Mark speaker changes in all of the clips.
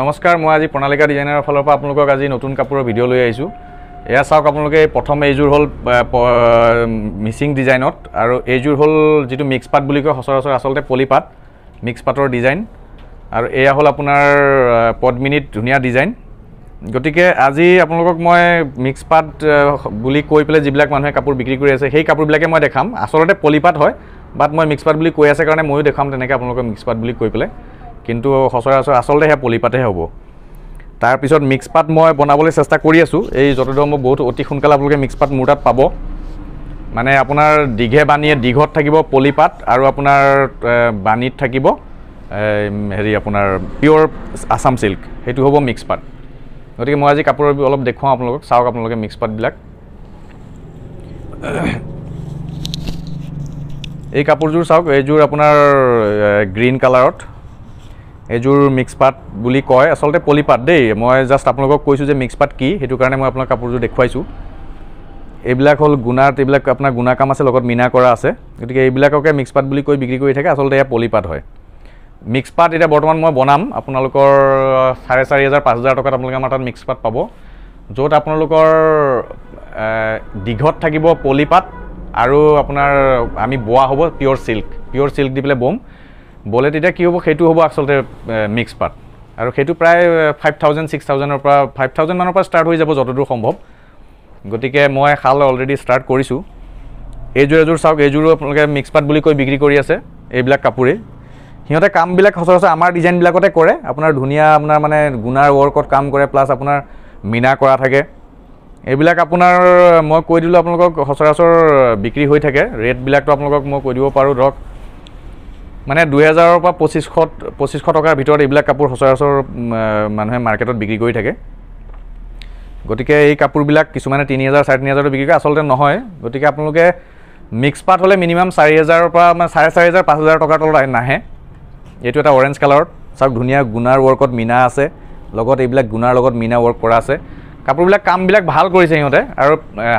Speaker 1: নমস্কাৰ মই আজি প্ৰণালিকা ডিজাইনাৰৰ ফালৰ পৰা আপোনালোকক আজি নতুন কাপোৰৰ ভিডিঅ' লৈ আহিছোঁ এয়া চাওক আপোনালোকে প্ৰথম এইযোৰ হ'ল মিচিং ডিজাইনত আৰু এইযোৰ হ'ল যিটো মিক্স পাট বুলি কয় সচৰাচৰ আচলতে পলিপাট মিক্স পাটৰ ডিজাইন আৰু এয়া হ'ল আপোনাৰ পদ্মিনীত ধুনীয়া ডিজাইন গতিকে আজি আপোনালোকক মই মিক্স পাট বুলি কৈ পেলাই যিবিলাক মানুহে কাপোৰ বিক্ৰী কৰি আছে সেই কাপোৰবিলাকে মই দেখাম আচলতে পলিপাট হয় বাট মই মিক্স পাট বুলি কৈ আছে কাৰণে ময়ো দেখাম তেনেকৈ আপোনালোকক মিক্স পাট বুলি কৈ পেলাই কিন্তু সচৰাচৰ আচলতে সেয়া পলিপাতেহে হ'ব তাৰপিছত মিক্স পাত মই বনাবলৈ চেষ্টা কৰি আছোঁ এই যতদূৰ মই বহুত অতি সোনকালে আপোনালোকে মিক্স পাত মোৰ তাত পাব মানে আপোনাৰ দীঘে বানীয়ে দীঘত থাকিব পলিপাত আৰু আপোনাৰ বাণীত থাকিব হেৰি আপোনাৰ পিয়'ৰ আছাম চিল্ক সেইটো হ'ব মিক্স পাত গতিকে মই আজি কাপোৰৰ অলপ দেখুৱাওঁ আপোনালোকক চাওক আপোনালোকে মিক্স পাতবিলাক এই কাপোৰযোৰ চাওক এইযোৰ আপোনাৰ গ্ৰীণ কালাৰত এযোৰ মিক্স পাট বুলি কয় আচলতে পলি পাট দেই মই জাষ্ট আপোনালোকক কৈছোঁ যে মিক্স পাট কি সেইটো কাৰণে মই আপোনাক কাপোৰযোৰ দেখুৱাইছোঁ এইবিলাক হ'ল গুণাত এইবিলাক আপোনাৰ গুণা কাম আছে লগত মিনা কৰা আছে গতিকে এইবিলাককে মিক্স পাট বুলি কৈ বিক্ৰী কৰি থাকে আচলতে এয়া পলি পাট হয় মিক্স পাট এতিয়া বৰ্তমান মই বনাম আপোনালোকৰ চাৰে চাৰি হাজাৰ পাঁচ হাজাৰ টকাত আপোনালোকে আমাৰ তাত মিক্স পাট পাব য'ত আপোনালোকৰ দীঘত থাকিব পলি পাট আৰু আপোনাৰ আমি বোৱা হ'ব পিয়'ৰ চিল্ক পিয়'ৰ চিল্ক দি পেলাই বম বলে তেতিয়া কি হ'ব সেইটো হ'ব আচলতে মিক্স পাট আৰু সেইটো প্ৰায় ফাইভ থাউজেণ্ড ছিক্স থাউজেণ্ডৰ পৰা ফাইভ থাউজেণ্ডমানৰ পৰা ষ্টাৰ্ট হৈ যাব যতদূৰ সম্ভৱ গতিকে মই শাল অলৰেডি ষ্টাৰ্ট কৰিছোঁ এইযোৰ এযোৰ চাওক এইযোৰো আপোনালোকে মিক্স পাট বুলি কৈ বিক্ৰী কৰি আছে এইবিলাক কাপোৰেই সিহঁতে কামবিলাক সচৰাচৰ আমাৰ ডিজাইনবিলাকতে কৰে আপোনাৰ ধুনীয়া আপোনাৰ মানে গুণাৰ ৱৰ্কত কাম কৰে প্লাছ আপোনাৰ মিনা কৰা থাকে এইবিলাক আপোনাৰ মই কৈ দিলোঁ আপোনালোকক সচৰাচৰ বিক্ৰী হৈ থাকে ৰেটবিলাকতো আপোনালোকক মই কৈ দিব পাৰোঁ ধৰক মানে দুহেজাৰৰ পৰা পঁচিছশ পঁচিছশ টকাৰ ভিতৰত এইবিলাক কাপোৰ সচৰাচৰ মানুহে মাৰ্কেটত বিক্ৰী কৰি থাকে গতিকে এই কাপোৰবিলাক কিছুমানে তিনি হাজাৰ চাৰে তিনি হেজাৰটো বিক্ৰী কৰে আচলতে নহয় গতিকে আপোনালোকে মিক্স পাত হ'লে মিনিমাম চাৰি হেজাৰৰ পৰা মানে চাৰে চাৰি হেজাৰ পাঁচ হাজাৰ টকাৰ তলত নাহে এইটো এটা অৰেঞ্জ কালাৰত চাওক ধুনীয়া গুণাৰ ৱৰ্কত মিনা আছে লগত এইবিলাক গুণাৰ লগত মিনা ৱৰ্ক কৰা আছে কাপোৰবিলাক কামবিলাক ভাল কৰিছে সিহঁতে আৰু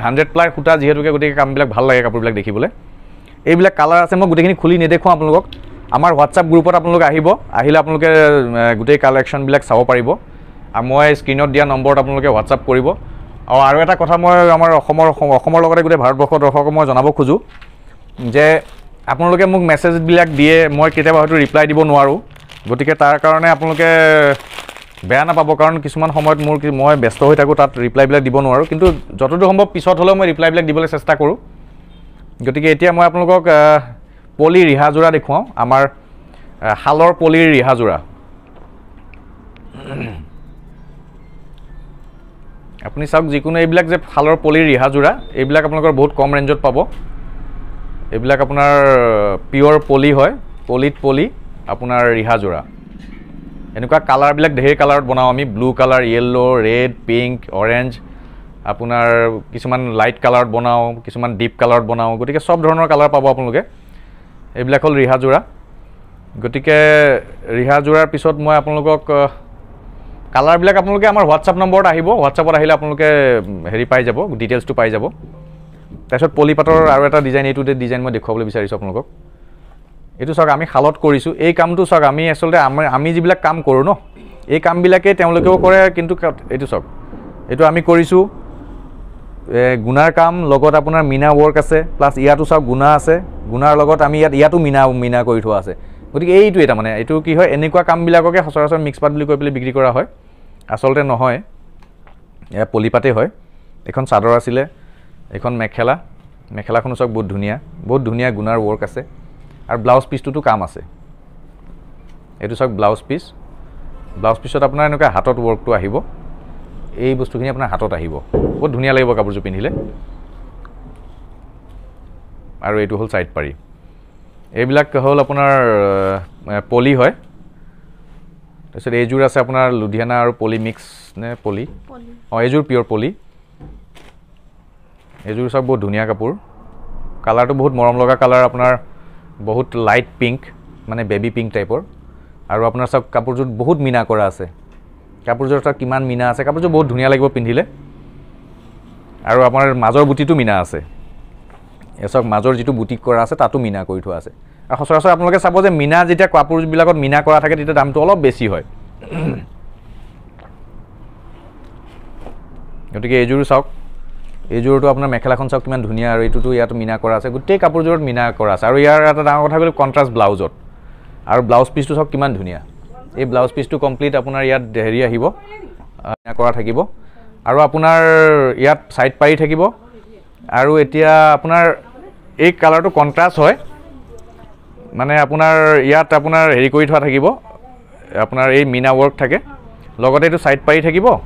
Speaker 1: হাণ্ড্ৰেড প্লাৰ সূতা যিহেতুকে গতিকে কামবিলাক ভাল লাগে কাপোৰবিলাক দেখিবলৈ এইবিলাক কালাৰ আছে মই গোটেইখিনি খুলি নেদেখুৱাওঁ আপোনালোকক আমাৰ হোৱাটছআপ গ্ৰুপত আপোনালোকে আহিব আহিলে আপোনালোকে গোটেই কালেকশ্যনবিলাক চাব পাৰিব আৰু মই স্ক্ৰীণত দিয়া নম্বৰত আপোনালোকে হোৱাটছআপ কৰিব আৰু আৰু এটা কথা মই আমাৰ অসমৰ অসমৰ লগতে গোটেই ভাৰতবৰ্ষৰ দৰ্শকক মই জনাব খোজোঁ যে আপোনালোকে মোক মেছেজবিলাক দিয়ে মই কেতিয়াবা হয়তো ৰিপ্লাই দিব নোৱাৰোঁ গতিকে তাৰ কাৰণে আপোনালোকে বেয়া নাপাব কাৰণ কিছুমান সময়ত মোৰ মই ব্যস্ত হৈ থাকোঁ তাত ৰিপ্লাইবিলাক দিব নোৱাৰোঁ কিন্তু যতদূৰ সম্ভৱ পিছত হ'লেও মই ৰিপ্লাইবিলাক দিবলৈ চেষ্টা কৰোঁ গতিকে এতিয়া মই আপোনালোকক পলি ৰিহাযোৰা দেখুৱাওঁ আমাৰ শালৰ পলিৰ ৰিহাযোৰা আপুনি চাওক যিকোনো এইবিলাক যে শালৰ পলিৰ ৰিহাযোৰা এইবিলাক আপোনালোকৰ বহুত কম ৰেঞ্জত পাব এইবিলাক আপোনাৰ পিয়ৰ পলি হয় পলিত পলি আপোনাৰ ৰিহাযোৰা এনেকুৱা কালাৰবিলাক ঢেৰ কালাৰত বনাওঁ আমি blue colour yellow' red pink orange আপোনাৰ কিছুমান লাইট কালাৰত বনাওঁ কিছুমান ডিপ কালাৰত বনাওঁ গতিকে চব ধৰণৰ কালাৰ পাব আপোনালোকে এইবিলাক হ'ল ৰিহা যোৰা গতিকে ৰিহা যোৰাৰ পিছত মই আপোনালোকক কালাৰবিলাক আপোনালোকে আমাৰ হোৱাটছআপ নম্বৰত আহিব হোৱাটছআপত আহিলে আপোনালোকে হেৰি পাই যাব ডিটেইলছটো পাই যাব তাৰপিছত পলিপাটৰ আৰু এটা ডিজাইন এইটো ডিজাইন মই দেখুৱাবলৈ বিচাৰিছোঁ আপোনালোকক এইটো চাওক আমি শালত কৰিছোঁ এই কামটো চাওক আমি আচলতে আমাৰ আমি যিবিলাক কাম কৰোঁ ন এই কামবিলাকেই তেওঁলোকেও কৰে কিন্তু এইটো চাওক এইটো আমি কৰিছোঁ গুণাৰ কাম লগত আপোনাৰ মিনা ৱৰ্ক আছে প্লাছ ইয়াতো চাওক গুণা আছে গুণাৰ লগত আমি ইয়াত ইয়াতো মিনা মিনা কৰি থোৱা আছে গতিকে এইটোৱে তাৰমানে এইটো কি হয় এনেকুৱা কামবিলাককে সচৰাচৰ মিক্স পাট বুলি কৈ পেলাই বিক্ৰী কৰা হয় আচলতে নহয় এয়া পলিপাতেই হয় এইখন চাদৰ আছিলে এইখন মেখেলা মেখেলাখনো চাওক বহুত ধুনীয়া বহুত ধুনীয়া গুণাৰ ৱৰ্ক আছে আৰু ব্লাউজ পিচটোতো কাম আছে এইটো চাওক ব্লাউজ পিচ ব্লাউজ পিচত আপোনাৰ এনেকুৱা হাতত ৱৰ্কটো আহিব এই বস্তুখিনি আপোনাৰ হাতত আহিব বহুত ধুনীয়া লাগিব কাপোৰযোৰ পিন্ধিলে আৰু এইটো হ'ল চাইড পাৰি এইবিলাক হ'ল আপোনাৰ পলি হয় তাৰপিছত এইযোৰ আছে আপোনাৰ লুধিয়ানা আৰু পলি মিক্স নে পলি অঁ এইযোৰ পিয়'ৰ পলি এইযোৰ চাওক বহুত ধুনীয়া কাপোৰ কালাৰটো বহুত মৰম লগা কালাৰ আপোনাৰ বহুত লাইট পিংক মানে বেবী পিংক টাইপৰ আৰু আপোনাৰ চাওক কাপোৰযোৰ বহুত মিনা কৰা আছে কাপোৰযোৰ চাওক কিমান মিনা আছে কাপোৰযোৰ বহুত ধুনীয়া লাগিব পিন্ধিলে আৰু আপোনাৰ মাজৰ গুটিটো মিনা আছে চাওক মাজৰ যিটো বুটিক কৰা আছে তাতো মিনা কৰি থোৱা আছে আৰু সচৰাচৰ আপোনালোকে চাব যে মিনা যেতিয়া কাপোৰবিলাকত মিনা কৰা থাকে তেতিয়া দামটো অলপ বেছি হয় গতিকে এইযোৰো চাওক এইযোৰতো আপোনাৰ মেখেলাখন চাওক কিমান ধুনীয়া আৰু এইটোতো ইয়াতো মিনা কৰা আছে গোটেই কাপোৰযোৰত মিনা কৰা আছে আৰু ইয়াৰ এটা ডাঙৰ কথা হ'ল কণ্ট্ৰাষ্ট ব্লাউজত আৰু ব্লাউজ পিচটো চাওক কিমান ধুনীয়া এই ব্লাউজ পিচটো কমপ্লিট আপোনাৰ ইয়াত হেৰি আহিব মিনা কৰা থাকিব আৰু আপোনাৰ ইয়াত ছাইড পাৰি থাকিব আৰু এতিয়া আপোনাৰ এই কালাৰটো কণ্ট্ৰাছ হয় মানে আপোনাৰ ইয়াত আপোনাৰ হেৰি কৰি থোৱা থাকিব আপোনাৰ এই মিনা ৱৰ্ক থাকে লগতে এইটো ছাইড পাৰি থাকিব অঁ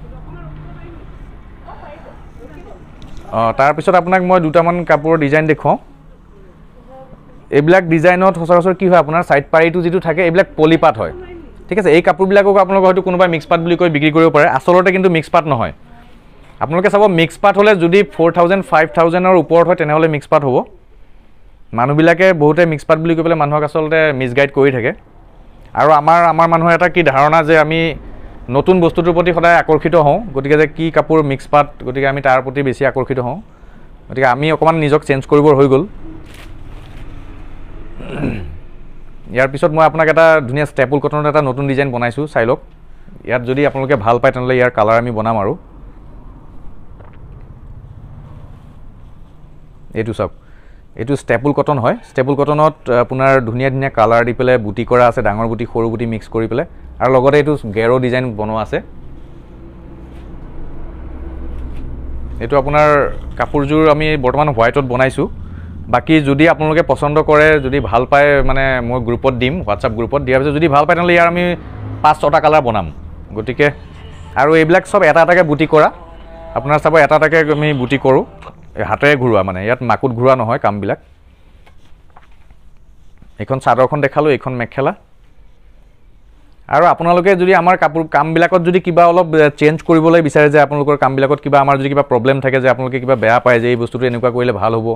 Speaker 1: তাৰপিছত আপোনাক মই দুটামান কাপোৰৰ ডিজাইন দেখুৱাওঁ এইবিলাক ডিজাইনত সচৰাচৰ কি হয় আপোনাৰ ছাইড পাৰিটো যিটো থাকে এইবিলাক পলিপাট হয় ঠিক আছে এই কাপোৰবিলাকক আপোনালোকৰ হয়তো কোনোবাই মিক্স পাট বুলি কৈ বিক্ৰী কৰিব পাৰে আচলতে কিন্তু মিক্স পাট নহয় আপোনালোকে চাব মিক্স পাট হ'লে যদি ফ'ৰ থাউজেণ্ড ফাইভ থাউজেণ্ডৰ ওপৰত হয় তেনেহ'লে মিক্স পাট হ'ব মানুহবিলাকে বহুতে মিক্স পাট বুলি কৈ পেলাই মানুহক আচলতে মিছগাইড কৰি থাকে আৰু আমাৰ আমাৰ মানুহৰ এটা কি ধাৰণা যে আমি নতুন বস্তুটোৰ প্ৰতি সদায় আকৰ্ষিত হওঁ গতিকে যে কি কাপোৰ মিক্স পাট গতিকে আমি তাৰ প্ৰতি বেছি আকৰ্ষিত হওঁ গতিকে আমি অকণমান নিজক চেঞ্জ কৰিব হৈ গ'ল ইয়াৰ পিছত মই আপোনাক এটা ধুনীয়া ষ্টেপুল কটনত এটা নতুন ডিজাইন বনাইছোঁ চাই লওক ইয়াত যদি আপোনালোকে ভাল পায় তেনেহ'লে ইয়াৰ কালাৰ আমি বনাম আৰু এইটো চাওক এইটো ষ্টেপুল কটন হয় ষ্টেপুল কটনত আপোনাৰ ধুনীয়া ধুনীয়া কালাৰ দি পেলাই বুটি কৰা আছে ডাঙৰ বুটি সৰু বুটি মিক্স কৰি পেলাই আৰু লগতে এইটো গেৰ' ডিজাইন বনোৱা আছে এইটো আপোনাৰ কাপোৰযোৰ আমি বৰ্তমান হোৱাইটত বনাইছোঁ বাকী যদি আপোনালোকে পচন্দ কৰে যদি ভাল পায় মানে মই গ্ৰুপত দিম হোৱাটছআপ গ্ৰুপত দিয়াৰ পিছত যদি ভাল পায় তেনেহ'লে ইয়াৰ আমি পাঁচ ছটা কালাৰ বনাম গতিকে আৰু এইবিলাক চব এটা এটাকৈ বুটি কৰা আপোনাৰ চাব এটা এটাকৈ আমি বুটি কৰোঁ হাতেৰে ঘূৰোৱা মানে ইয়াত মাকুত ঘূৰোৱা নহয় কামবিলাক এইখন চাদৰখন দেখালোঁ এইখন মেখেলা আৰু আপোনালোকে যদি আমাৰ কাপোৰ কামবিলাকত যদি কিবা অলপ চেঞ্জ কৰিবলৈ বিচাৰে যে আপোনালোকৰ কামবিলাকত কিবা আমাৰ যদি কিবা প্ৰব্লেম থাকে যে আপোনালোকে কিবা বেয়া পায় যে এই বস্তুটো এনেকুৱা কৰিলে ভাল হ'ব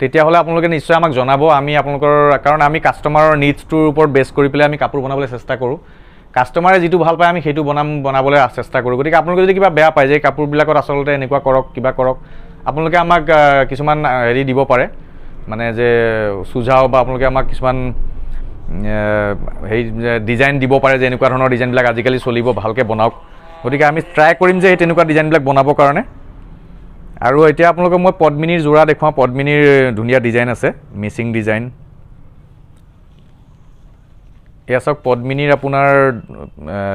Speaker 1: তেতিয়াহ'লে আপোনালোকে নিশ্চয় আমাক জনাব আমি আপোনালোকৰ কাৰণ আমি কাষ্টমাৰৰ নিডছটোৰ ওপৰত বেছ কৰি পেলাই আমি কাপোৰ বনাবলৈ চেষ্টা কৰোঁ কাষ্টমাৰে যিটো ভাল পায় আমি সেইটো বনাম বনাবলৈ চেষ্টা কৰোঁ গতিকে আপোনালোকে যদি কিবা বেয়া পায় যে কাপোৰবিলাকত আচলতে এনেকুৱা কৰক কিবা কৰক আপোনালোকে আমাক কিছুমান হেৰি দিব পাৰে মানে যে চুজাও বা আপোনালোকে আমাক কিছুমান হেৰি ডিজাইন দিব পাৰে যে এনেকুৱা ধৰণৰ ডিজাইনবিলাক আজিকালি চলিব ভালকৈ বনাওক গতিকে আমি ট্ৰাই কৰিম যে সেই তেনেকুৱা ডিজাইনবিলাক বনাবৰ কাৰণে আৰু এতিয়া আপোনালোকক মই পদ্মিনীৰ যোৰা দেখুৱাওঁ পদ্মিনীৰ ধুনীয়া ডিজাইন আছে মিচিং ডিজাইন এয়া চাওক পদ্মিনীৰ আপোনাৰ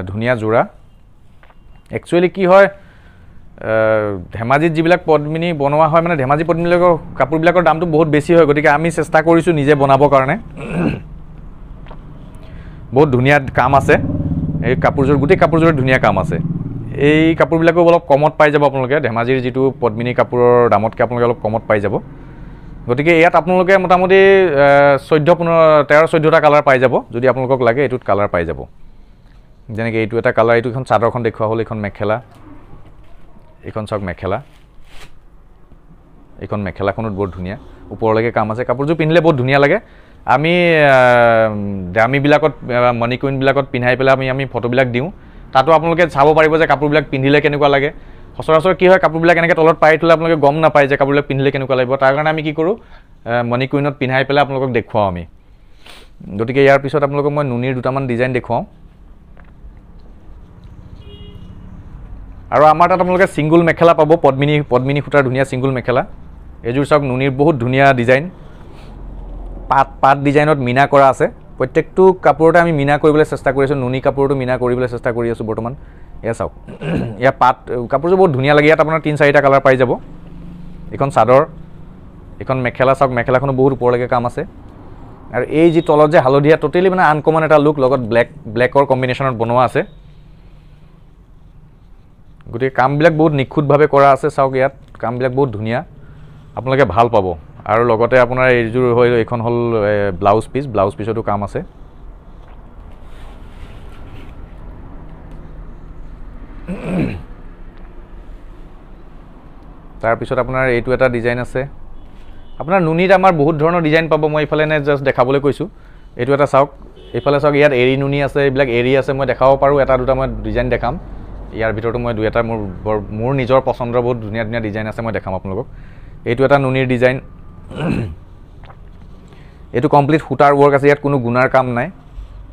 Speaker 1: ধুনীয়া যোৰা একচুৱেলি কি হয় ধেমাজিত যিবিলাক পদ্মিনী বনোৱা হয় মানে ধেমাজি পদ্মিনীবিলাকৰ কাপোৰবিলাকৰ দামটো বহুত বেছি হয় গতিকে আমি চেষ্টা কৰিছোঁ নিজে বনাবৰ কাৰণে বহুত ধুনীয়া কাম আছে এই কাপোৰযোৰ গোটেই কাপোৰযোৰত ধুনীয়া কাম আছে এই কাপোৰবিলাকো অলপ কমত পাই যাব আপোনালোকে ধেমাজিৰ যিটো পদ্মিনী কাপোৰৰ দামতকৈ আপোনালোকে অলপ কমত পাই যাব গতিকে ইয়াত আপোনালোকে মোটামুটি চৈধ্য পোন্ধৰ তেৰ চৈধ্যটা কালাৰ পাই যাব যদি আপোনালোকক লাগে এইটোত কালাৰ পাই যাব যেনেকৈ এইটো এটা কালাৰ এইটো এখন চাদৰখন দেখুওৱা হ'ল এইখন মেখেলা এইখন চাওক মেখেলা এইখন মেখেলাখনত বৰ ধুনীয়া ওপৰলৈকে কাম আছে কাপোৰযোৰ পিন্ধিলে বহুত ধুনীয়া লাগে আমি দামীবিলাকত মানি কুইনবিলাকত পিন্ধাই পেলাই আমি আমি ফটোবিলাক দিওঁ তাতো আপোনালোকে চাব পাৰিব যে কাপোৰবিলাক পিন্ধিলে কেনেকুৱা লাগে সচৰাচৰ কি হয় কাপোৰবিলাক এনেকৈ তলত পাৰি থ'লে আপোনালোকে গম নাপায় যে কাপোৰবিলাক পিন্ধিলে কেনেকুৱা লাগিব তাৰ কাৰণে আমি কি কৰোঁ মণি কুইনত পিন্ধাই পেলাই আপোনালোকক দেখুৱাওঁ আমি গতিকে ইয়াৰ পিছত আপোনালোকক মই নুনিৰ দুটামান ডিজাইন দেখুৱাওঁ আৰু আমাৰ তাত আপোনালোকে ছিংগুল মেখেলা পাব পদ্মিনী পদ্মিনী সূতাৰ ধুনীয়া ছিংগুল মেখেলা এইযোৰ চাওক নুনিৰ বহুত ধুনীয়া ডিজাইন পাত পাত ডিজাইনত মিনা কৰা আছে প্ৰত্যেকটো কাপোৰতে আমি মিনা কৰিবলৈ চেষ্টা কৰি আছোঁ নুনি কাপোৰটো মিনা কৰিবলৈ চেষ্টা কৰি আছোঁ বৰ্তমান এয়া চাওক ইয়াত পাত কাপোৰযোৰ বহুত ধুনীয়া লাগে ইয়াত আপোনাৰ তিনি চাৰিটা কালাৰ পাই যাব এইখন চাদৰ এইখন মেখেলা চাওক মেখেলাখনো বহুত ওপৰলৈকে কাম আছে আৰু এই যি তলত যে হালধীয়া ট'টেলি মানে আনকমন এটা লুক লগত ব্লেক ব্লেকৰ কম্বিনেশ্যনত বনোৱা আছে গতিকে কামবিলাক বহুত নিখুঁতভাৱে কৰা আছে চাওক ইয়াত কামবিলাক বহুত ধুনীয়া আপোনালোকে ভাল পাব আৰু লগতে আপোনাৰ এইযোৰ হৈ এইখন হ'ল ব্লাউজ পিচ ব্লাউজ পিচতো কাম আছে তাৰপিছত আপোনাৰ এইটো এটা ডিজাইন আছে আপোনাৰ নুনিত আমাৰ বহুত ধৰণৰ ডিজাইন পাব মই এইফালে নে জাষ্ট দেখাবলৈ কৈছোঁ এইটো এটা চাওক এইফালে চাওক ইয়াত এৰি নুনি আছে এইবিলাক এৰি আছে মই দেখাব পাৰোঁ এটা দুটা মই ডিজাইন দেখাম ইয়াৰ ভিতৰতো মই দুই এটা মোৰ বৰ মোৰ নিজৰ পচন্দৰ বহুত ধুনীয়া ধুনীয়া ডিজাইন আছে মই দেখাম আপোনালোকক এইটো এটা নুনিৰ ডিজাইন এইটো কমপ্লিট সূতাৰ ৱৰ্ক আছে ইয়াত কোনো গুণাৰ কাম নাই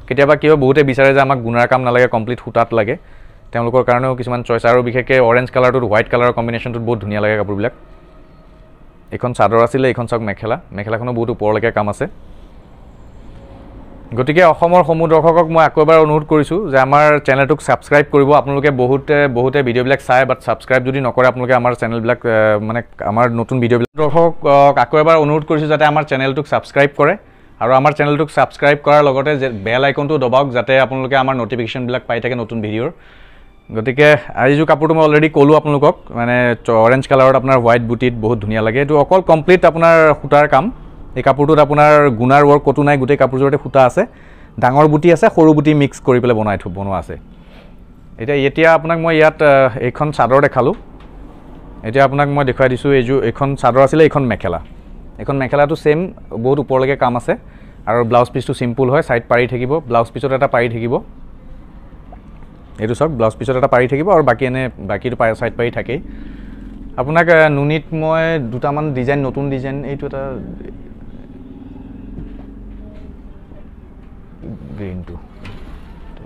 Speaker 1: কেতিয়াবা কিয় বহুতে বিচাৰে যে আমাক গুণাৰ কাম নালাগে কমপ্লিট সূতাত লাগে তেওঁলোকৰ কাৰণেও কিছুমান চইচ আৰু বিশেষকৈ অৰেঞ্জ কালাৰটোত হোৱাইট কালাৰৰ কম্বিনেশ্যনটোত বহুত ধুনীয়া লাগে কাপোৰবিলাক এইখন চাদৰ আছিলে এইখন চাওক মেখেলা মেখেলাখনো বহুত ওপৰলৈকে কাম আছে গতিকে অসমৰ সমূহ দৰ্শকক মই আকৌ এবাৰ অনুৰোধ কৰিছোঁ যে আমাৰ চেনেলটোক ছাবস্ক্ৰাইব কৰিব আপোনালোকে বহুতে বহুতে ভিডিঅ'বিলাক চায় বাট ছাবস্ক্ৰাইব যদি নকৰে আপোনালোকে আমাৰ চেনেলবিলাক মানে আমাৰ নতুন ভিডিঅ'বিলাক দৰ্শকক আকৌ এবাৰ অনুৰোধ কৰিছোঁ যাতে আমাৰ চেনেলটোক ছাবস্ক্ৰাইব কৰে আৰু আমাৰ চেনেলটোক ছাবস্ক্ৰাইব কৰাৰ লগতে বেল আইকনটো দবাওক যাতে আপোনালোকে আমাৰ ন'টিফিকেশ্যনবিলাক পাই থাকে নতুন ভিডিঅ'ৰ গতিকে আজিযোৰ কাপোৰটো মই অলৰেডি ক'লোঁ আপোনালোকক মানে অৰেঞ্জ কালাৰত আপোনাৰ হোৱাইট বুটিত বহুত ধুনীয়া লাগে এইটো অকল কমপ্লিট আপোনাৰ সূতাৰ কাম এই কাপোৰটোত আপোনাৰ গুণাৰ ৱৰ্ক ক'তো নাই গোটেই কাপোৰযোৰতে সূতা আছে ডাঙৰ বুটি আছে সৰু বুটি মিক্স কৰি পেলাই বনাই থ বনোৱা আছে এতিয়া এতিয়া আপোনাক মই ইয়াত এইখন চাদৰ দেখালোঁ এতিয়া আপোনাক মই দেখুৱাই দিছোঁ এইযোৰ এইখন চাদৰ আছিলে এইখন মেখেলা এইখন মেখেলাটো ছেইম বহুত ওপৰলৈকে কাম আছে আৰু ব্লাউজ পিচটো চিম্পুল হয় ছাইড পাৰি থাকিব ব্লাউজ পিচত এটা পাৰি থাকিব এইটো চাওক ব্লাউজ পিচত এটা পাৰি থাকিব আৰু বাকী এনে বাকীটো পাৰি ছাইড পাৰি থাকেই আপোনাক নুনিত মই দুটামান ডিজাইন নতুন ডিজাইন এইটো এটা গ্ৰীণটো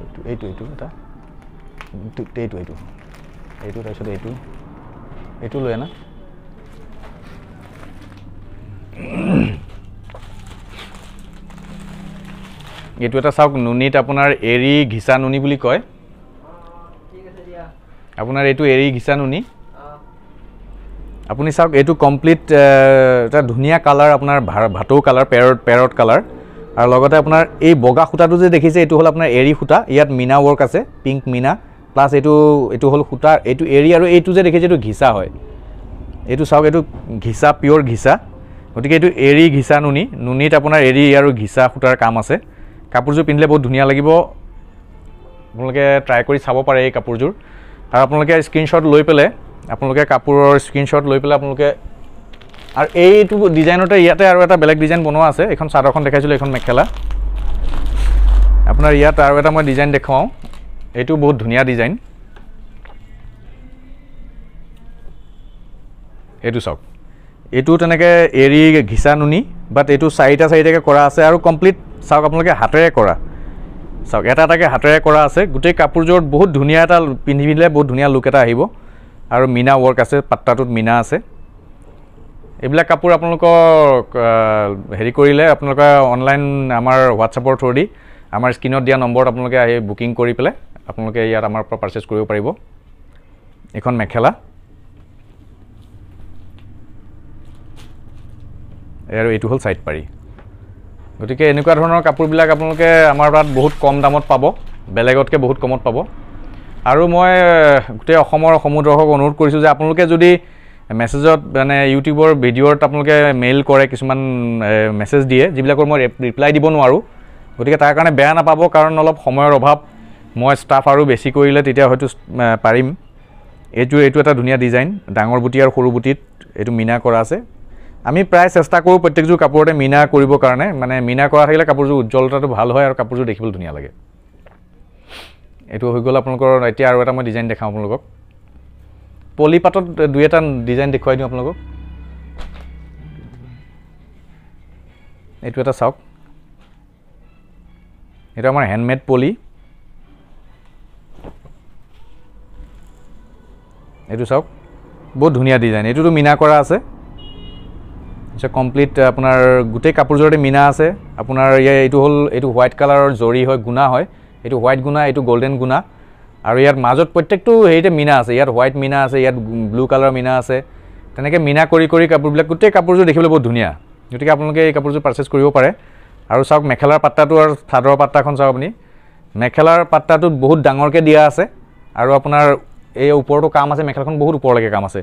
Speaker 1: এইটো এইটো এইটো এটা এইটো এইটো এইটো এইটো তাৰপিছত এইটো এইটো লৈ আনা এইটো এটা চাওক নুনিত আপোনাৰ এৰি ঘিচা নুনি বুলি কয় আপোনাৰ এইটো এৰি ঘিচা নুনি আপুনি চাওক এইটো কমপ্লিট এটা ধুনীয়া কালাৰ আপোনাৰ ভাটৌ কালাৰ পেৰ পেৰট কালাৰ আৰু লগতে আপোনাৰ এই বগা সূতাটো যে দেখিছে এইটো হ'ল আপোনাৰ এৰী সূতা ইয়াত মিনা ৱৰ্ক আছে পিংক মিনা প্লাছ এইটো এইটো হ'ল সূতা এইটো এৰী আৰু এইটো যে দেখিছে এইটো ঘিচা হয় এইটো চাওক এইটো ঘিচা পিয়ৰ ঘিচা গতিকে এইটো এৰী ঘিচা নুনি নুনিত আপোনাৰ এৰী আৰু ঘিচা সূতাৰ কাম আছে কাপোৰযোৰ পিন্ধিলে বহুত ধুনীয়া লাগিব আপোনালোকে ট্ৰাই কৰি চাব পাৰে এই কাপোৰযোৰ আৰু আপোনালোকে স্ক্ৰীণশ্বট লৈ পেলাই আপোনালোকে কাপোৰৰ স্ক্ৰীণশ্বট লৈ পেলাই আপোনালোকে আৰু এইটো ডিজাইনতে ইয়াতে আৰু এটা বেলেগ ডিজাইন বনোৱা আছে এইখন চাদৰখন দেখাইছিলোঁ এইখন মেখেলা আপোনাৰ ইয়াত আৰু এটা মই ডিজাইন দেখুৱাওঁ এইটো বহুত ধুনীয়া ডিজাইন এইটো চাওক এইটো তেনেকৈ এৰি ঘিচা নুনি বাট এইটো চাৰিটা চাৰিটাকৈ কৰা আছে আৰু কমপ্লিট চাওক আপোনালোকে হাতেৰে কৰা চাওক এটা এটাকৈ হাতেৰে কৰা আছে গোটেই কাপোৰযোৰত বহুত ধুনীয়া এটা পিন্ধি পিন্ধিলে বহুত ধুনীয়া লুক এটা আহিব আৰু মীনা ৱৰ্ক আছে পাত্তাটোত মীনা আছে এইবিলাক কাপোৰ আপোনালোকক হেৰি কৰিলে আপোনালোকে অনলাইন আমাৰ হোৱাটছআপৰ থ্ৰু দি আমাৰ স্ক্ৰীণত দিয়া নম্বৰত আপোনালোকে আহি বুকিং কৰি পেলাই আপোনালোকে ইয়াত আমাৰ পৰা পাৰ্চেছ কৰিব পাৰিব এইখন মেখেলা আৰু এইটো হ'ল চাইড পাৰি গতিকে এনেকুৱা ধৰণৰ কাপোৰবিলাক আপোনালোকে আমাৰ তাত বহুত কম দামত পাব বেলেগতকৈ বহুত কমত পাব আৰু মই গোটেই অসমৰ সমুদ্ৰহক অনুৰোধ কৰিছোঁ যে আপোনালোকে যদি মেছেজত মানে ইউটিউবৰ ভিডিঅ'ত আপোনালোকে মেইল কৰে কিছুমান মেছেজ দিয়ে যিবিলাকৰ মই ৰিপ্লাই দিব নোৱাৰোঁ গতিকে তাৰ কাৰণে বেয়া নাপাব কাৰণ অলপ সময়ৰ অভাৱ মই ষ্টাফ আৰু বেছি কৰিলে তেতিয়া হয়তো পাৰিম এইটো এইটো এটা ধুনীয়া ডিজাইন ডাঙৰ বুটি আৰু সৰু বুটিত এইটো মিনা কৰা আছে আমি প্ৰায় চেষ্টা কৰোঁ প্ৰত্যেকযোৰ কাপোৰতে মিনা কৰিবৰ কাৰণে মানে মিনা কৰা থাকিলে কাপোৰযোৰ উজ্জ্বলতাটো ভাল হয় আৰু কাপোৰযোৰ দেখিবলৈ ধুনীয়া লাগে এইটো হৈ গ'ল আপোনালোকৰ এতিয়া আৰু এটা মই ডিজাইন দেখাওঁ আপোনালোকক পলিপাতত দুই এটা ডিজাইন দেখুৱাই দিওঁ আপোনালোকক এইটো এটা চাওক এইটো আমাৰ হেণ্ডমেড পলি এইটো চাওক বহুত ধুনীয়া ডিজাইন এইটোতো মিনা কৰা আছে পিছত কমপ্লিট আপোনাৰ গোটেই কাপোৰযোৰতে মিনা আছে আপোনাৰ ইয়াৰ এইটো হ'ল এইটো হোৱাইট কালাৰৰ জৰি হয় গুণা হয় এইটো হোৱাইট গুণা এইটো গ'ল্ডেন গুণা আৰু ইয়াৰ মাজত প্ৰত্যেকটো হেৰিতে মিনা আছে ইয়াত হোৱাইট মিনা আছে ইয়াত ব্লু কালাৰৰ মিনা আছে তেনেকৈ মিনা কৰি কৰি কাপোৰবিলাক গোটেই কাপোৰযোৰ দেখিবলৈ বহুত ধুনীয়া গতিকে আপোনালোকে এই কাপোৰযোৰ পাৰ্চেছ কৰিব পাৰে আৰু চাওক মেখেলাৰ পাত্তাটো আৰু চাদৰৰ পাত্তাখন চাওক আপুনি মেখেলাৰ পাত্তাটোত বহুত ডাঙৰকৈ দিয়া আছে আৰু আপোনাৰ এই ওপৰতো কাম আছে মেখেলাখন বহুত ওপৰলৈকে কাম আছে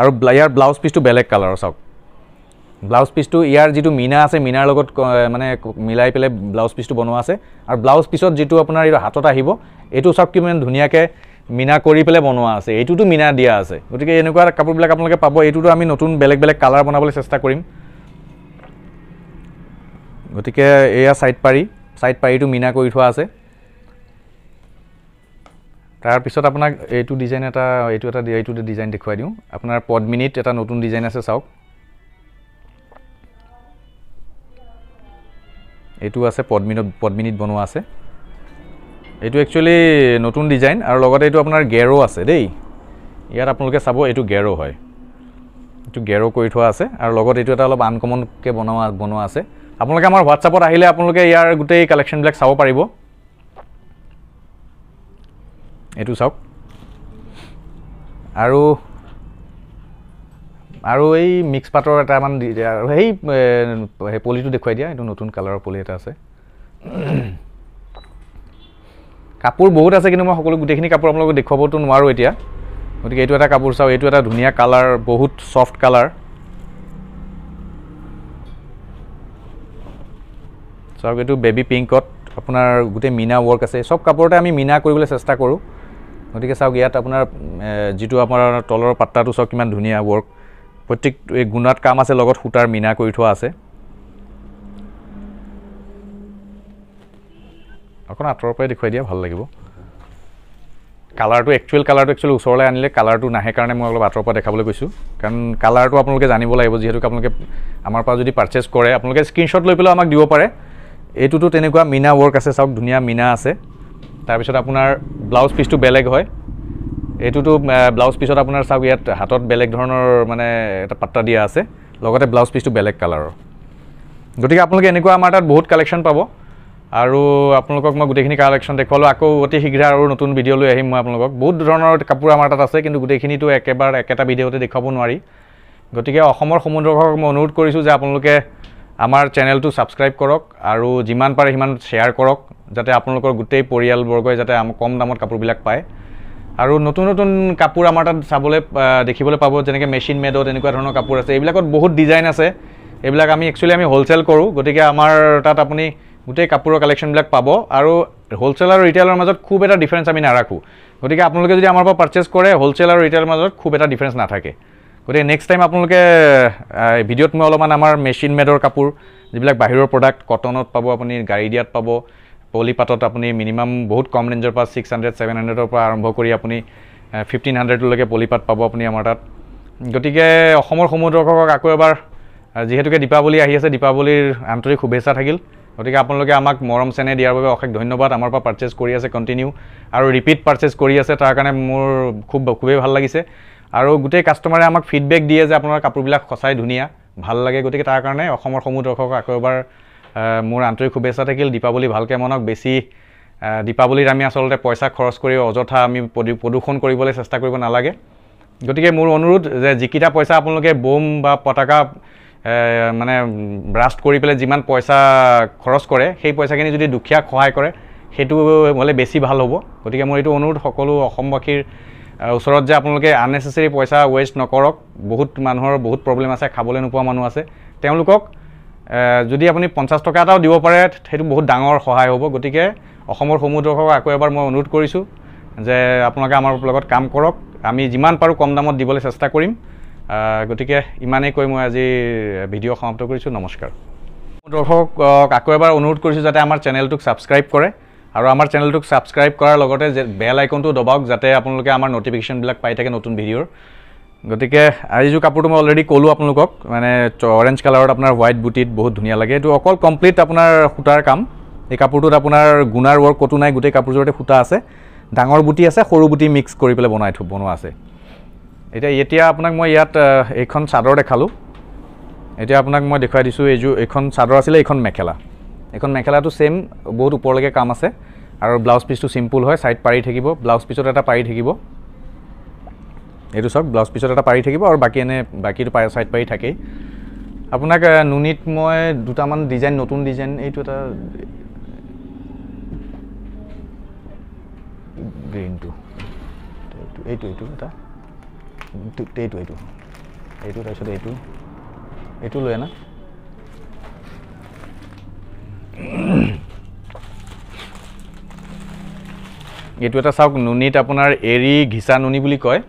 Speaker 1: আৰু ইয়াৰ ব্লাউজ পিচটো বেলেগ কালাৰৰ চাওক ব্লাউজ পিচটো ইয়াৰ যিটো মিনা আছে মিনাৰ লগত মানে মিলাই পেলাই ব্লাউজ পিচটো বনোৱা আছে আৰু ব্লাউজ পিচত যিটো আপোনাৰ এইটো হাতত আহিব এইটো চব কি মানে ধুনীয়াকৈ মিনা কৰি পেলাই বনোৱা আছে এইটোতো মিনা দিয়া আছে গতিকে এনেকুৱা কাপোৰবিলাক আপোনালোকে পাব এইটোতো আমি নতুন বেলেগ বেলেগ কালাৰ বনাবলৈ চেষ্টা কৰিম গতিকে এয়া চাইড পাৰি চাইড পাৰিটো মিনা কৰি থোৱা আছে তাৰপিছত আপোনাক এইটো ডিজাইন এটা এইটো এটা এইটো ডিজাইন দেখুৱাই দিওঁ আপোনাৰ পদ্মিনীত এটা নতুন ডিজাইন আছে চাওক এইটো আছে পদ্মিনত পদ্মিনীত বনোৱা আছে এইটো একচুৱেলি নতুন ডিজাইন আৰু লগতে এইটো আপোনাৰ গেৰ' আছে দেই ইয়াত আপোনালোকে চাব এইটো গেৰ' হয় এইটো গেৰ' কৰি থোৱা আছে আৰু লগত এইটো এটা অলপ আনকমনকৈ বনোৱা বনোৱা আছে আপোনালোকে আমাৰ হোৱাটছআপত আহিলে আপোনালোকে ইয়াৰ গোটেই কালেকশ্যনবিলাক চাব পাৰিব এইটো চাওক আৰু আৰু এই মিক্স পাটৰ এটা মান সেই সেই পলিটো দেখুৱাই দিয়া এইটো নতুন কালাৰৰ পলি এটা আছে কাপোৰ বহুত আছে কিন্তু মই সকলো গোটেইখিনি কাপোৰ আপোনালোকক দেখুৱাবতো নোৱাৰোঁ এতিয়া গতিকে এইটো এটা কাপোৰ চাওক এইটো এটা ধুনীয়া কালাৰ বহুত ছফ্ট কালাৰ চাওক এইটো বেবী পিংকত আপোনাৰ গোটেই মীনা ৱৰ্ক আছে চব কাপোৰতে আমি মীনা কৰিবলৈ চেষ্টা কৰোঁ গতিকে চাওক ইয়াত আপোনাৰ যিটো আমাৰ তলৰ পাত্তাটো চাওক কিমান ধুনীয়া ৱৰ্ক প্ৰত্যেক এই গুণাত কাম আছে লগত সূতাৰ মিনা কৰি থোৱা আছে অকণ আঁতৰৰ পৰাই দেখুৱাই দিয়া ভাল লাগিব কালাৰটো একচুৱেল কালাৰটো একচুৱেলি ওচৰলৈ আনিলে কালাৰটো নাহে কাৰণে মই অলপ আঁতৰৰ পৰা দেখাবলৈ গৈছোঁ কাৰণ কালাৰটো আপোনালোকে জানিব লাগিব যিহেতুকে আপোনালোকে আমাৰ পৰা যদি পাৰ্চেছ কৰে আপোনালোকে স্ক্ৰীণশ্বট লৈ পেলাইও আমাক দিব পাৰে এইটোতো তেনেকুৱা মিনা ৱৰ্ক আছে চাওক ধুনীয়া মিনা আছে তাৰপিছত আপোনাৰ ব্লাউজ পিচটো বেলেগ হয় এইটোতো ব্লাউজ পিছত আপোনাৰ চাওক ইয়াত হাতত বেলেগ ধৰণৰ মানে এটা পাত্তা দিয়া আছে লগতে ব্লাউজ পিচটো বেলেগ কালাৰৰ গতিকে আপোনালোকে এনেকুৱা আমাৰ তাত বহুত কালেকশ্যন পাব আৰু আপোনালোকক মই গোটেইখিনি কালেকশ্যন দেখুৱালোঁ আকৌ অতি শীঘ্ৰে আৰু নতুন ভিডিঅ' লৈ আহিম মই আপোনালোকক বহুত ধৰণৰ কাপোৰ আমাৰ তাত আছে কিন্তু গোটেইখিনিতো একেবাৰে একেটা ভিডিঅ'তে দেখুৱাব নোৱাৰি গতিকে অসমৰ সমুদ্ৰসকলক মই অনুৰোধ কৰিছোঁ যে আপোনালোকে আমাৰ চেনেলটো ছাবস্ক্ৰাইব কৰক আৰু যিমান পাৰে সিমান শ্বেয়াৰ কৰক যাতে আপোনালোকৰ গোটেই পৰিয়ালবৰ্গই যাতে কম দামত কাপোৰবিলাক পায় আৰু নতুন নতুন কাপোৰ আমাৰ তাত চাবলৈ দেখিবলৈ পাব যেনেকৈ মেচিন মেডত এনেকুৱা ধৰণৰ কাপোৰ আছে এইবিলাকত বহুত ডিজাইন আছে এইবিলাক আমি একচুৱেলি আমি হ'লচেল কৰোঁ গতিকে আমাৰ তাত আপুনি গোটেই কাপোৰৰ কালেকশ্যনবিলাক পাব আৰু হ'লচেল আৰু ৰিটেইলৰ মাজত খুব এটা ডিফাৰেঞ্চ আমি নাৰাখোঁ গতিকে আপোনালোকে যদি আমাৰ পৰা পাৰ্চেছ কৰে হ'লচেল আৰু ৰিটেইলৰ মাজত খুব এটা ডিফাৰেঞ্চ নাথাকে গতিকে নেক্সট টাইম আপোনালোকে ভিডিঅ'ত মই অলপমান আমাৰ মেচিন মেডৰ কাপোৰ যিবিলাক বাহিৰৰ প্ৰডাক্ট কটনত পাব আপুনি গাড়ী দিয়াত পাব পলিপাতত আপুনি মিনিমাম বহুত কম ৰেঞ্জৰ পৰা ছিক্স হাণ্ড্ৰেড ছেভেন হাণ্ড্ৰেডৰ পৰা আৰম্ভ কৰি আপুনি ফিফটিন হাণ্ড্ৰেডলৈকে পলিপাত পাব আপুনি আমাৰ তাত গতিকে অসমৰ সমূহ দৰ্শকক আকৌ এবাৰ যিহেতুকে দীপাৱলী আহি আছে দীপাৱলীৰ আন্তৰিক শুভেচ্ছা থাকিল গতিকে আপোনালোকে আমাক মৰম চেনেহ দিয়াৰ বাবে অশেষ ধন্যবাদ আমাৰ পৰা পাৰ্চেছ কৰি আছে কণ্টিনিউ আৰু ৰিপিট পাৰ্চেছ কৰি আছে তাৰ কাৰণে মোৰ খুব খুবেই ভাল লাগিছে আৰু গোটেই কাষ্টমাৰে আমাক ফিডবেক দিয়ে যে আপোনাৰ কাপোৰবিলাক সঁচাই ধুনীয়া ভাল লাগে গতিকে তাৰ কাৰণে অসমৰ সমূহ দৰ্শকক আকৌ এবাৰ মোৰ আন্তৰিক শুভেচ্ছা থাকিল দীপাৱলী ভালকৈ মনক বেছি দীপাৱলীত আমি আচলতে পইচা খৰচ কৰি অযথা আমি প্ৰদূষণ কৰিবলৈ চেষ্টা কৰিব নালাগে গতিকে মোৰ অনুৰোধ যে যিকেইটা পইচা আপোনালোকে বোম বা পতাকা মানে ব্ৰাষ্ট কৰি পেলাই যিমান পইচা খৰচ কৰে সেই পইচাখিনি যদি দুখীয়াক সহায় কৰে সেইটো হ'লে বেছি ভাল হ'ব গতিকে মোৰ এইটো অনুৰোধ সকলো অসমবাসীৰ ওচৰত যে আপোনালোকে আননেচেচেৰী পইচা ৱেষ্ট নকৰক বহুত মানুহৰ বহুত প্ৰব্লেম আছে খাবলৈ নোপোৱা মানুহ আছে তেওঁলোকক যদি আপুনি পঞ্চাছ টকা এটাও দিব পাৰে সেইটো বহুত ডাঙৰ সহায় হ'ব গতিকে অসমৰ সমূহ দৰ্শকক আকৌ এবাৰ মই অনুৰোধ কৰিছোঁ যে আপোনালোকে আমাৰ লগত কাম কৰক আমি যিমান পাৰোঁ কম দামত দিবলৈ চেষ্টা কৰিম গতিকে ইমানেই কৈ মই আজি ভিডিঅ' সমাপ্ত কৰিছোঁ নমস্কাৰ দৰ্শকক আকৌ এবাৰ অনুৰোধ কৰিছোঁ যাতে আমাৰ চেনেলটোক ছাবস্ক্ৰাইব কৰে আৰু আমাৰ চেনেলটোক ছাবস্ক্ৰাইব কৰাৰ লগতে যে বেল আইকনটো দবাওক যাতে আপোনালোকে আমাৰ নটিফিকেশ্যনবিলাক পাই থাকে নতুন ভিডিঅ'ৰ গতিকে এইযোৰ কাপোৰটো মই অলৰেডি ক'লোঁ আপোনালোকক মানে অৰেঞ্জ কালাৰত আপোনাৰ হোৱাইট বুটিত বহুত ধুনীয়া লাগে এইটো অকল কমপ্লিট আপোনাৰ সূতাৰ কাম এই কাপোৰটোত আপোনাৰ গুণাৰ ৱৰ্ক ক'তো নাই গোটেই কাপোৰযোৰতে সূতা আছে ডাঙৰ বুটি আছে সৰু বুটি মিক্স কৰি পেলাই বনাই থ বনোৱা আছে এতিয়া এতিয়া আপোনাক মই ইয়াত এইখন চাদৰ দেখালোঁ এতিয়া আপোনাক মই দেখুৱাই দিছোঁ এইযোৰ এইখন চাদৰ আছিলে এইখন মেখেলা এইখন মেখেলাটো ছেম বহুত ওপৰলৈকে কাম আছে আৰু ব্লাউজ পিচটো চিম্পুল হয় ছাইড পাৰি থাকিব ব্লাউজ পিচত এটা পাৰি থাকিব এইটো চাওক ব্লাউজ পিছত এটা পাৰি থাকিব আৰু বাকী এনে বাকীটো পাৰি চাইড পাৰি থাকেই আপোনাক নুনিত মই দুটামান ডিজাইন নতুন ডিজাইন এইটো এটা গ্ৰীণটো এইটো এইটো এটা এইটো এইটো এইটো তাৰপিছত এইটো এইটো লৈ আনা এইটো এটা চাওক নুনিত আপোনাৰ এৰি ঘিচা নুনি বুলি কয়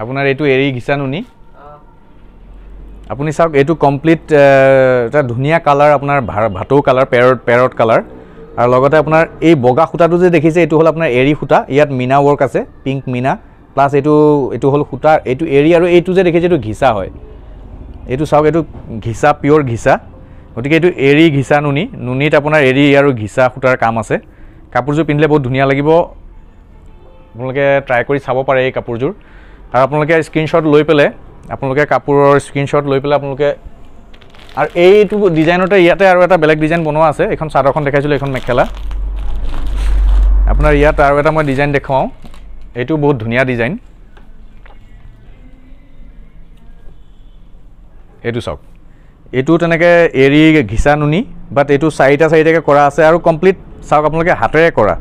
Speaker 1: আপোনাৰ এইটো এৰি ঘিচা নুনি আপুনি চাওক এইটো কমপ্লিট এটা ধুনীয়া কালাৰ আপোনাৰ ভা ভাটৌ কালাৰ পেৰ পেৰত কালাৰ আৰু লগতে আপোনাৰ এই বগা সূতাটো যে দেখিছে এইটো হ'ল আপোনাৰ এৰি সূতা ইয়াত মীনা ৱৰ্ক আছে পিংক মীনা প্লাছ এইটো এইটো হ'ল সূতা এইটো এৰি আৰু এইটো যে দেখিছে এইটো ঘিচা হয় এইটো চাওক এইটো ঘিচা পিয়'ৰ ঘিচা গতিকে এইটো এৰি ঘিচা নুনি নুনিত আপোনাৰ এৰি আৰু ঘিচা সূতাৰ কাম আছে কাপোৰযোৰ পিন্ধিলে বহুত ধুনীয়া লাগিব আপোনালোকে ট্ৰাই কৰি চাব পাৰে এই কাপোৰযোৰ আৰু আপোনালোকে স্ক্ৰীণশ্বট লৈ পেলাই আপোনালোকে কাপোৰৰ স্ক্ৰীণশ্বট লৈ পেলাই আপোনালোকে আৰু এইটো ডিজাইনতে ইয়াতে আৰু এটা বেলেগ ডিজাইন বনোৱা আছে এইখন চাদৰখন দেখাইছিলোঁ এইখন মেখেলা আপোনাৰ ইয়াত আৰু এটা মই ডিজাইন দেখুৱাওঁ এইটো বহুত ধুনীয়া ডিজাইন এইটো চাওক এইটো তেনেকৈ এৰি ঘিচা নুনি বাট এইটো চাৰিটা চাৰিটাকৈ কৰা আছে আৰু কমপ্লিট চাওক আপোনালোকে হাতেৰে কৰা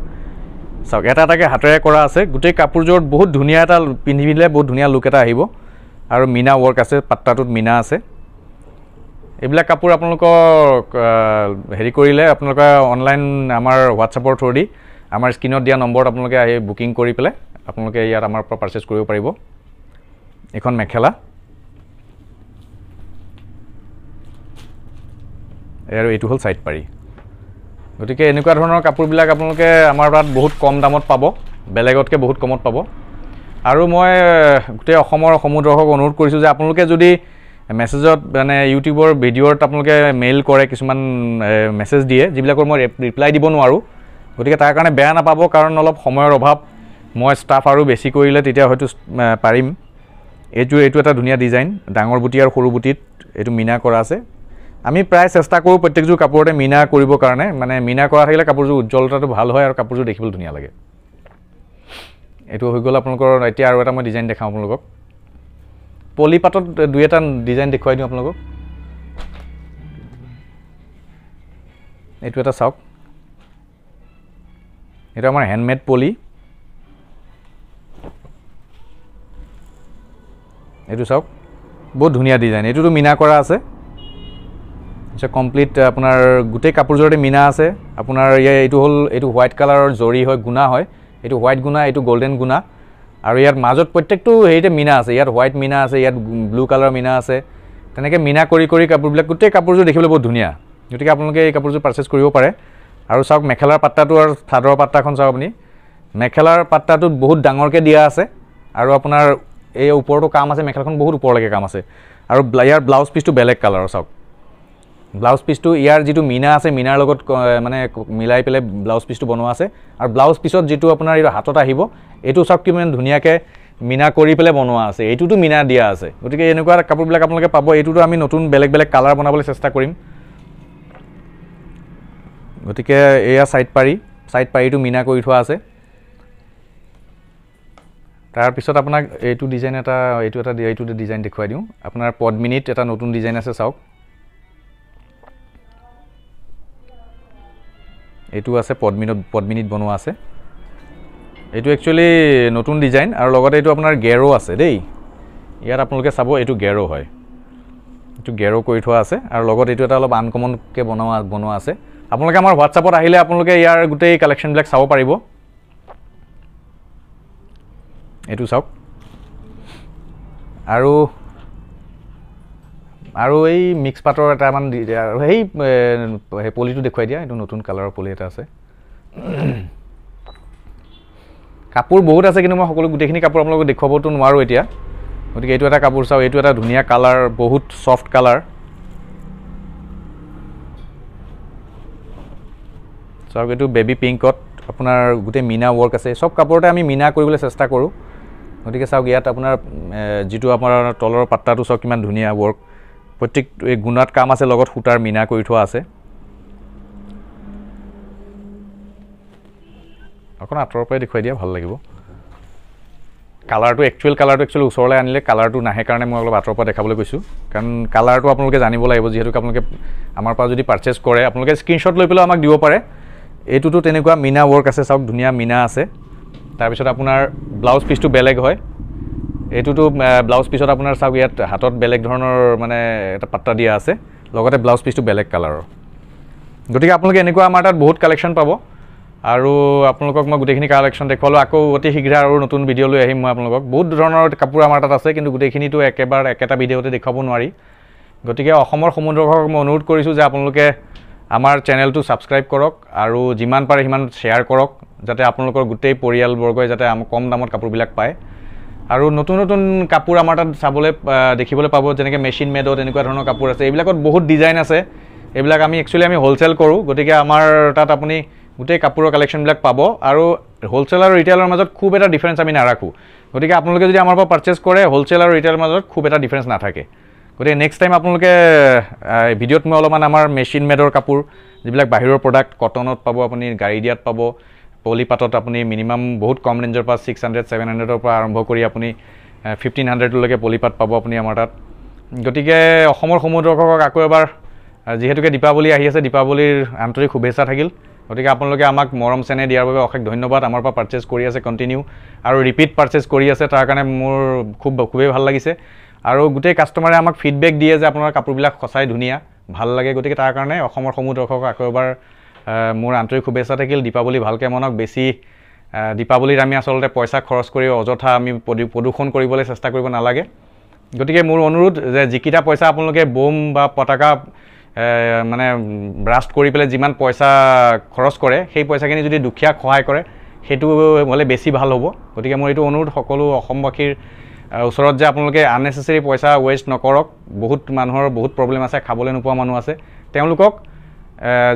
Speaker 1: চাওক এটা এটাকৈ হাতেৰে কৰা আছে গোটেই কাপোৰযোৰত বহুত ধুনীয়া এটা পিন্ধি পিন্ধিলে বহুত ধুনীয়া লুক এটা আহিব আৰু মিনা ৱৰ্ক আছে পাত্তাটোত মিনা আছে এইবিলাক কাপোৰ আপোনালোকক হেৰি কৰিলে আপোনালোকে অনলাইন আমাৰ হোৱাটছআপৰ থ্ৰু দি আমাৰ স্ক্ৰীণত দিয়া নম্বৰত আপোনালোকে আহি বুকিং কৰি পেলাই আপোনালোকে ইয়াত আমাৰ পৰা পাৰ্চেছ কৰিব পাৰিব এইখন মেখেলা আৰু এইটো হ'ল চাইড পাৰি গতিকে এনেকুৱা ধৰণৰ কাপোৰবিলাক আপোনালোকে আমাৰ তাত বহুত কম দামত পাব বেলেগতকৈ বহুত কমত পাব আৰু মই গোটেই অসমৰ সমূহ সমুদ্ৰহক অনুৰোধ কৰিছোঁ যে আপোনালোকে যদি মেছেজত মানে ইউটিউবৰ ভিডিঅ'ত আপোনালোকে মেইল কৰে কিছুমান মেছেজ দিয়ে যিবিলাকৰ মই ৰিপ্লাই দিব নোৱাৰোঁ গতিকে তাৰ কাৰণে বেয়া নাপাব কাৰণ অলপ সময়ৰ অভাৱ মই ষ্টাফ আৰু বেছি কৰিলে তেতিয়া হয়তো পাৰিম এইটো এইটো এটা ধুনীয়া ডিজাইন ডাঙৰ বুটি আৰু সৰু বুটিত এইটো মিনা কৰা আছে আমি প্ৰায় চেষ্টা কৰোঁ প্ৰত্যেকযোৰ কাপোৰতে মিনা কৰিবৰ কাৰণে মানে মিনা কৰা থাকিলে কাপোৰযোৰ উজ্জ্বলতাটো ভাল হয় আৰু কাপোৰযোৰ দেখিবলৈ ধুনীয়া লাগে এইটো হৈ গ'ল আপোনালোকৰ এতিয়া আৰু এটা মই ডিজাইন দেখাওঁ আপোনালোকক পলিপাতত দুই এটা ডিজাইন দেখুৱাই দিওঁ আপোনালোকক এইটো এটা চাওক এইটো আমাৰ হেণ্ডমেড পলি এইটো চাওক বহুত ধুনীয়া ডিজাইন এইটোতো মিনা কৰা আছে আচ্ছা কমপ্লিট আপোনাৰ গোটেই কাপোৰযোৰতে মিনা আছে আপোনাৰ ইয়াৰ এইটো হ'ল এইটো হোৱাইট কালাৰৰ জৰি হয় গুণা হয় এইটো হোৱাইট গুণা এইটো গল্ডেন গুণা আৰু ইয়াত মাজত প্ৰত্যেকটো হেৰিতে মিনা আছে ইয়াত হোৱাইট মিনা আছে ইয়াত ব্লু কালাৰৰ মিনা আছে তেনেকৈ মিনা কৰি কৰি কাপোৰবিলাক গোটেই কাপোৰযোৰ দেখিবলৈ বহুত ধুনীয়া গতিকে আপোনালোকে এই কাপোৰযোৰ পাৰ্চেছ কৰিব পাৰে আৰু চাওক মেখেলাৰ পাত্তাটো আৰু থাদৰ পাত্তাখন চাওক আপুনি মেখেলাৰ পাত্তাটোত বহুত ডাঙৰকৈ দিয়া আছে আৰু আপোনাৰ এই ওপৰতো কাম আছে মেখেলাখন বহুত ওপৰলৈকে কাম আছে আৰু ইয়াৰ ব্লাউজ পিচটো বেলেগ কালাৰৰ চাওক ব্লাউজ পিচটো ইয়াৰ যিটো মিনা আছে মিনাৰ লগত মানে মিলাই পেলাই ব্লাউজ পিচটো বনোৱা আছে আৰু ব্লাউজ পিচত যিটো আপোনাৰ এইটো হাতত আহিব এইটো চব কি ধুনীয়াকৈ মিনা কৰি পেলাই বনোৱা আছে এইটোতো মিনা দিয়া আছে গতিকে এনেকুৱা কাপোৰবিলাক আপোনালোকে পাব এইটোতো আমি নতুন বেলেগ বেলেগ কালাৰ বনাবলৈ চেষ্টা কৰিম গতিকে এয়া চাইড পাৰি চাইড পাৰিটো মিনা কৰি থোৱা আছে তাৰপিছত আপোনাক এইটো ডিজাইন এটা এইটো এটা এইটো ডিজাইন দেখুৱাই দিওঁ আপোনাৰ পদ্মিনীত এটা নতুন ডিজাইন আছে চাওক এইটো আছে পদ্মিনত পদ্মিনীত বনোৱা আছে এইটো একচুৱেলি নতুন ডিজাইন আৰু লগতে এইটো আপোনাৰ গেৰো আছে দেই ইয়াত আপোনালোকে চাব এইটো গেৰ' হয় এইটো গেৰো কৰি থোৱা আছে আৰু লগত এইটো এটা অলপ আনকমনকৈ বনোৱা বনোৱা আছে আপোনালোকে আমাৰ হোৱাটছআপত আহিলে আপোনালোকে ইয়াৰ গোটেই কালেকশ্যনবিলাক চাব পাৰিব এইটো চাওক আৰু আৰু এই মিক্স পাটৰ এটা মান সেই সেই পলিটো দেখুৱাই দিয়া এইটো নতুন কালাৰৰ পলি এটা আছে কাপোৰ বহুত আছে কিন্তু মই সকলো গোটেইখিনি কাপোৰ আপোনালোকক দেখুৱাবতো নোৱাৰোঁ এতিয়া গতিকে এইটো এটা কাপোৰ চাওক এইটো এটা ধুনীয়া কালাৰ বহুত ছফ্ট কালাৰ চাওক এইটো বেবী পিংকত আপোনাৰ গোটেই মিনা ৱৰ্ক আছে চব কাপোৰতে আমি মিনা কৰিবলৈ চেষ্টা কৰোঁ গতিকে চাওক ইয়াত আপোনাৰ যিটো আমাৰ তলৰ পাত্তাটো চাওক কিমান ধুনীয়া ৱৰ্ক প্ৰত্যেক এই গুণাত কাম আছে লগত সূতাৰ মিনা কৰি থোৱা আছে অকণ আঁতৰৰ পৰাই দেখুৱাই দিয়া ভাল লাগিব কালাৰটো একচুৱেল কালাৰটো একচুৱেলি ওচৰলৈ আনিলে কালাৰটো নাহে কাৰণে মই অলপ আঁতৰৰ পৰা দেখাবলৈ কৈছোঁ কাৰণ কালাৰটো আপোনালোকে জানিব লাগিব যিহেতুকে আপোনালোকে আমাৰ পৰা যদি পাৰ্চেছ কৰে আপোনালোকে স্ক্ৰীণশ্বট লৈ পেলাইও আমাক দিব পাৰে এইটোতো তেনেকুৱা মিনা ৱৰ্ক আছে চাওক ধুনীয়া মিনা আছে তাৰপিছত আপোনাৰ ব্লাউজ পিচটো বেলেগ হয় এইটোতো ব্লাউজ পিছত আপোনাৰ চাওক ইয়াত হাতত বেলেগ ধৰণৰ মানে এটা পাত্তা দিয়া আছে লগতে ব্লাউজ পিচটো বেলেগ কালাৰৰ গতিকে আপোনালোকে এনেকুৱা আমাৰ তাত বহুত কালেকশ্যন পাব আৰু আপোনালোকক মই গোটেইখিনি কালেকশ্যন দেখুৱালোঁ আকৌ অতি শীঘ্ৰে আৰু নতুন ভিডিঅ' লৈ আহিম মই আপোনালোকক বহুত ধৰণৰ কাপোৰ আমাৰ তাত আছে কিন্তু গোটেইখিনিতো একেবাৰে একেটা ভিডিঅ'তে দেখুৱাব নোৱাৰি গতিকে অসমৰ সমুদ্ৰকক মই অনুৰোধ কৰিছোঁ যে আপোনালোকে আমাৰ চেনেলটো ছাবস্ক্ৰাইব কৰক আৰু যিমান পাৰে সিমান শ্বেয়াৰ কৰক যাতে আপোনালোকৰ গোটেই পৰিয়ালবৰ্গই যাতে কম দামত কাপোৰবিলাক পায় আৰু নতুন নতুন কাপোৰ আমাৰ তাত চাবলৈ দেখিবলৈ পাব যেনেকৈ মেচিন মেডত এনেকুৱা ধৰণৰ কাপোৰ আছে এইবিলাকত বহুত ডিজাইন আছে এইবিলাক আমি একচুৱেলি আমি হ'লচেল কৰোঁ গতিকে আমাৰ তাত আপুনি গোটেই কাপোৰৰ কালেকশ্যনবিলাক পাব আৰু হ'লচেল আৰু ৰিটেইলৰ মাজত খুব এটা ডিফাৰেঞ্চ আমি নাৰাখোঁ গতিকে আপোনালোকে যদি আমাৰ পৰা পাৰ্চেচ কৰে হ'লচেল আৰু ৰিটেইলৰ মাজত খুব এটা ডিফাৰেঞ্চ নাথাকে গতিকে নেক্সট টাইম আপোনালোকে ভিডিঅ'ত মই অলপমান আমাৰ মেচিন মেডৰ কাপোৰ যিবিলাক বাহিৰৰ প্ৰডাক্ট কটনত পাব আপুনি গাড়ী দিয়াত পাব পলিপাতত আপুনি মিনিমাম বহুত কম ৰেঞ্জৰ পৰা ছিক্স হাণ্ড্ৰেড ছেভেন হাণ্ড্ৰেডৰ পৰা আৰম্ভ কৰি আপুনি ফিফটিন হাণ্ড্ৰেডলৈকে পলিপাত পাব আপুনি আমাৰ তাত গতিকে অসমৰ সমূহ দৰ্শকক আকৌ এবাৰ যিহেতুকে দীপাৱলী আহি আছে দীপাৱলীৰ আন্তৰিক শুভেচ্ছা থাকিল গতিকে আপোনালোকে আমাক মৰম চেনেহ দিয়াৰ বাবে অশেষ ধন্যবাদ আমাৰ পৰা পাৰ্চেছ কৰি আছে কণ্টিনিউ আৰু ৰিপিট পাৰ্চেছ কৰি আছে তাৰ কাৰণে মোৰ খুব খুবেই ভাল লাগিছে আৰু গোটেই কাষ্টমাৰে আমাক ফিডবেক দিয়ে যে আপোনাৰ কাপোৰবিলাক সঁচাই ধুনীয়া ভাল লাগে গতিকে তাৰ কাৰণে অসমৰ সমূহ দৰ্শকক আকৌ এবাৰ মোৰ আন্তৰিক শুভেচ্ছা থাকিল দীপাৱলী ভালকৈ মনক বেছি দীপাৱলীত আমি আচলতে পইচা খৰচ কৰি অযথা আমি প্ৰদূষণ কৰিবলৈ চেষ্টা কৰিব নালাগে গতিকে মোৰ অনুৰোধ যে যিকেইটা পইচা আপোনালোকে বোম বা পতাকা মানে ব্ৰাষ্ট কৰি পেলাই যিমান পইচা খৰচ কৰে সেই পইচাখিনি যদি দুখীয়াক সহায় কৰে সেইটো হ'লে বেছি ভাল হ'ব গতিকে মোৰ এইটো অনুৰোধ সকলো অসমবাসীৰ ওচৰত যে আপোনালোকে আননেচেচেৰী পইচা ৱেষ্ট নকৰক বহুত মানুহৰ বহুত প্ৰব্লেম আছে খাবলৈ নোপোৱা মানুহ আছে তেওঁলোকক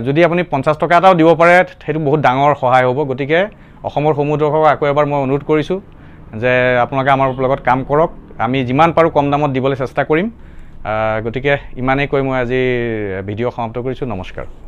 Speaker 1: যদি আপুনি পঞ্চাছ টকা এটাও দিব পাৰে সেইটো বহুত ডাঙৰ সহায় হ'ব গতিকে অসমৰ সমূহ সমুদ্ৰকক আকৌ এবাৰ মই অনুৰোধ কৰিছোঁ যে আপোনালোকে আমাৰ লগত কাম কৰক আমি যিমান পাৰোঁ কম দামত দিবলৈ চেষ্টা কৰিম গতিকে ইমানেই কৈ মই আজি ভিডিঅ' সমাপ্ত কৰিছোঁ নমস্কাৰ